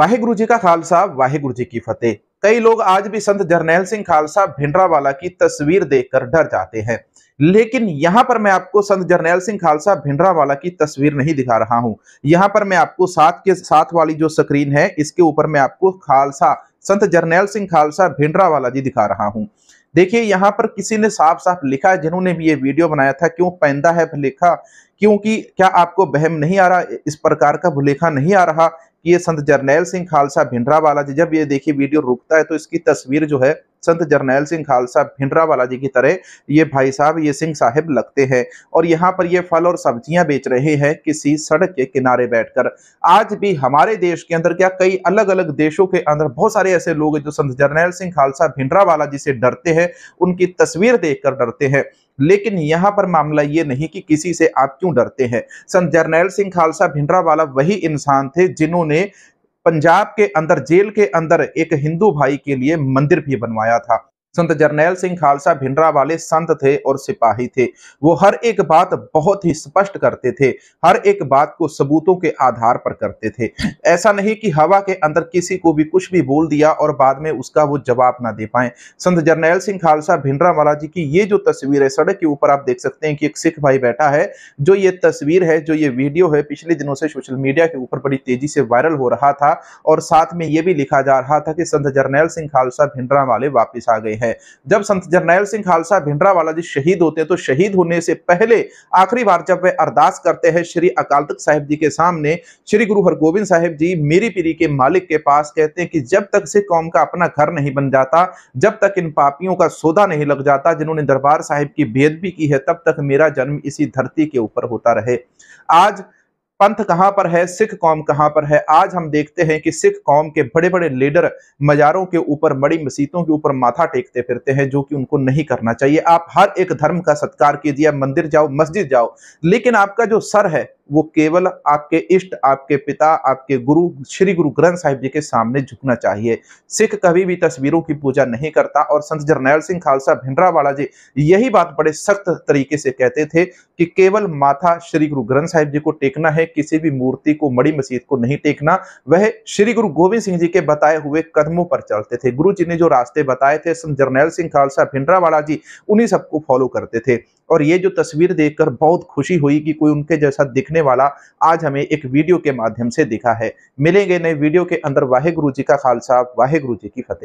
वाहेगुरु जी का खालसा वाहिगुरु जी की फतेह कई लोग आज भी संत जरनेल सिंह खालसा भिंडरावाला की तस्वीर देखकर डर जाते हैं लेकिन यहाँ पर मैं आपको संत जरनेल सिंह खालसा भिंडरावाला की तस्वीर नहीं दिखा रहा हूँ यहाँ पर मैं आपको साथ के साथ वाली जो स्क्रीन है इसके ऊपर मैं आपको खालसा संत जरनेल सिंह खालसा भिंडरावाला जी दिखा रहा हूँ देखिए यहाँ पर किसी ने साफ साफ लिखा जिन्होंने भी ये वीडियो बनाया था क्यों पैंदा है लिखा क्योंकि क्या आपको बहम नहीं आ रहा इस प्रकार का भुलेखा नहीं आ रहा कि ये संत जरनैल सिंह खालसा वाला जी जब ये देखिए वीडियो रुकता है तो इसकी तस्वीर जो है संत जरनैल सिंह खालसा भिंडरावाला जी की तरह ये भाई साहब ये सिंह साहब लगते हैं और यहाँ पर ये फल और सब्जियां बेच रहे हैं किसी सड़क के किनारे बैठकर आज भी हमारे देश के अंदर क्या कई अलग अलग देशों के अंदर बहुत सारे ऐसे लोग हैं जो संत जरनैल सिंह खालसा भिंडरावाला जी से डरते हैं उनकी तस्वीर देख डरते हैं लेकिन यहां पर मामला ये नहीं कि किसी से आप क्यों डरते हैं संत जरनैल सिंह खालसा भिंडरावाला वही इंसान थे जिन्होंने पंजाब के अंदर जेल के अंदर एक हिंदू भाई के लिए मंदिर भी बनवाया था संत जरनैल सिंह खालसा भिंडरा वाले संत थे और सिपाही थे वो हर एक बात बहुत ही स्पष्ट करते थे हर एक बात को सबूतों के आधार पर करते थे ऐसा नहीं कि हवा के अंदर किसी को भी कुछ भी बोल दिया और बाद में उसका वो जवाब ना दे पाए संत जरनैल सिंह खालसा भिंडरा वाला जी की ये जो तस्वीर है सड़क के ऊपर आप देख सकते हैं कि एक सिख भाई बैठा है जो ये तस्वीर है जो ये वीडियो है पिछले दिनों से सोशल मीडिया के ऊपर बड़ी तेजी से वायरल हो रहा था और साथ में ये भी लिखा जा रहा था कि संत जरनैल सिंह खालसा भिंडरा वाले वापिस आ गए है जब संत जरनैल सिंह खालसा भिंडरावाला जी शहीद होते हैं तो शहीद होने से पहले आखिरी बार जब वे अरदास करते हैं श्री अकाल तख्त साहिब जी के सामने श्री गुरु हरगोविंद साहिब जी मेरी पीरी के मालिक के पास कहते हैं कि जब तक से कौम का अपना घर नहीं बन जाता जब तक इन पापियों का सौदा नहीं लग जाता जिन्होंने दरबार साहिब की बेदबी की है तब तक मेरा जन्म इसी धरती के ऊपर होता रहे आज पंथ कहां पर है सिख कौम कहां पर है आज हम देखते हैं कि सिख कौम के बड़े बड़े लीडर मज़ारों के ऊपर बड़ी मसीतों के ऊपर माथा टेकते फिरते हैं जो कि उनको नहीं करना चाहिए आप हर एक धर्म का सत्कार कीजिए मंदिर जाओ मस्जिद जाओ लेकिन आपका जो सर है वो केवल आपके इष्ट आपके पिता आपके गुरु श्री गुरु ग्रंथ साहिब जी के सामने झुकना चाहिए सिख कभी भी तस्वीरों की पूजा नहीं करता और संत जरनैल सिंह खालसा भिंडरावाला जी यही बात बड़े सख्त तरीके से कहते थे कि केवल माथा श्री गुरु ग्रंथ साहिब जी को टेकना है किसी भी मूर्ति को मड़ी मसीद को नहीं टेकना वह श्री गुरु गोविंद सिंह जी के बताए हुए कदमों पर चलते थे गुरु जी ने जो रास्ते बताए थे संत जरनैल सिंह खालसा भिंडरावाला जी उन्हीं सबको फॉलो करते थे और ये जो तस्वीर देखकर बहुत खुशी हुई कि कोई उनके जैसा दिखने वाला आज हमें एक वीडियो के माध्यम से दिखा है मिलेंगे नए वीडियो के अंदर वाहे गुरु जी का खालसा वाहे गुरु जी की फतेह